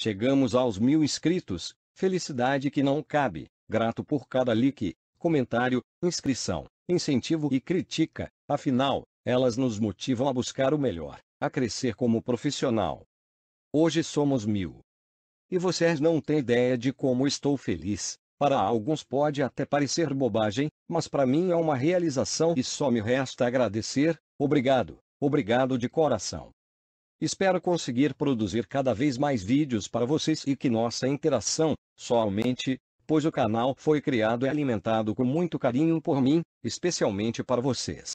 Chegamos aos mil inscritos, felicidade que não cabe, grato por cada like, comentário, inscrição, incentivo e crítica, afinal, elas nos motivam a buscar o melhor, a crescer como profissional. Hoje somos mil. E vocês não têm ideia de como estou feliz. Para alguns pode até parecer bobagem, mas para mim é uma realização e só me resta agradecer. Obrigado, obrigado de coração. Espero conseguir produzir cada vez mais vídeos para vocês e que nossa interação só aumente, pois o canal foi criado e alimentado com muito carinho por mim, especialmente para vocês.